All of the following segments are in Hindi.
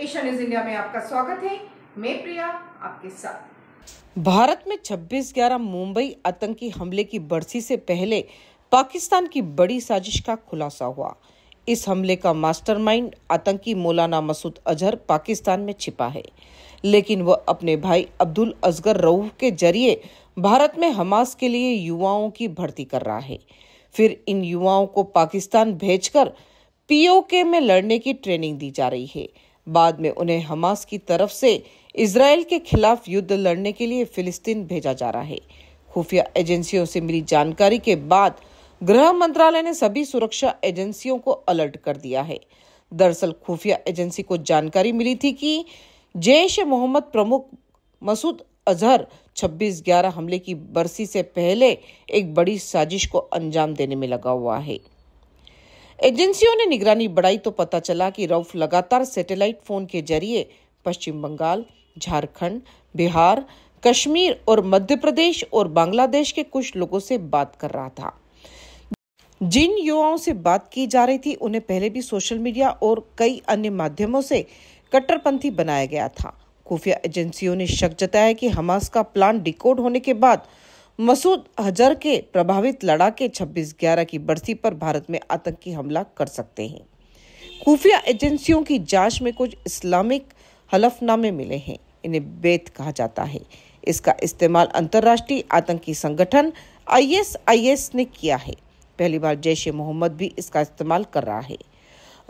एशिया न्यूज इंडिया में आपका स्वागत है मैं प्रिया आपके साथ भारत में 26 ग्यारह मुंबई आतंकी हमले की बरसी से पहले पाकिस्तान की बड़ी साजिश का खुलासा हुआ इस हमले का मास्टरमाइंड आतंकी मौलाना मसूद अजहर पाकिस्तान में छिपा है लेकिन वह अपने भाई अब्दुल अजगर रऊफ के जरिए भारत में हमास के लिए युवाओं की भर्ती कर रहा है फिर इन युवाओं को पाकिस्तान भेजकर पीओके में लड़ने की ट्रेनिंग दी जा रही है बाद में उन्हें हमास की तरफ से इसराइल के खिलाफ युद्ध लड़ने के लिए फिलिस्तीन भेजा जा रहा है खुफिया एजेंसियों से मिली जानकारी के बाद गृह मंत्रालय ने सभी सुरक्षा एजेंसियों को अलर्ट कर दिया है दरअसल खुफिया एजेंसी को जानकारी मिली थी कि जैश ए मोहम्मद प्रमुख मसूद अजहर 26 ग्यारह हमले की बरसी से पहले एक बड़ी साजिश को अंजाम देने में लगा हुआ है एजेंसियों ने निगरानी बढ़ाई तो पता चला कि रऊफ लगातार सैटेलाइट फोन के जरिए पश्चिम बंगाल झारखंड बिहार कश्मीर और मध्य प्रदेश और बांग्लादेश के कुछ लोगों से बात कर रहा था जिन युवाओं से बात की जा रही थी उन्हें पहले भी सोशल मीडिया और कई अन्य माध्यमों से कट्टरपंथी बनाया गया था खुफिया एजेंसियों ने शक जताया कि हमास का प्लान डिकोड होने के बाद मसूद हजर के प्रभावित लड़ाके 26 ग्यारह की बरसी पर भारत में आतंकी हमला कर सकते हैं खुफिया एजेंसियों की जांच में कुछ इस्लामिक हलफनामे मिले हैं इन्हें बेत कहा जाता है इसका इस्तेमाल अंतर्राष्ट्रीय आतंकी संगठन आईएसआईएस ने किया है पहली बार जैश ए मोहम्मद भी इसका इस्तेमाल कर रहा है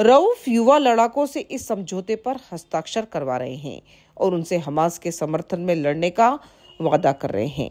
रऊफ युवा लड़ाकों से इस समझौते पर हस्ताक्षर करवा रहे हैं और उनसे हमास के समर्थन में लड़ने का वादा कर रहे हैं